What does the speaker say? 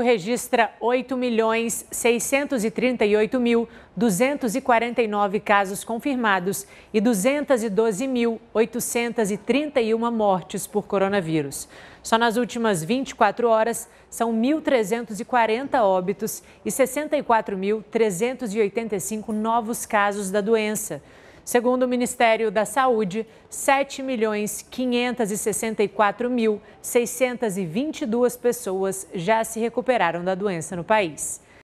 registra 8.638.249 casos confirmados e 212.831 mortes por coronavírus. Só nas últimas 24 horas, são 1.340 óbitos e 64.385 novos casos da doença. Segundo o Ministério da Saúde, 7.564.622 pessoas já se recuperaram da doença no país.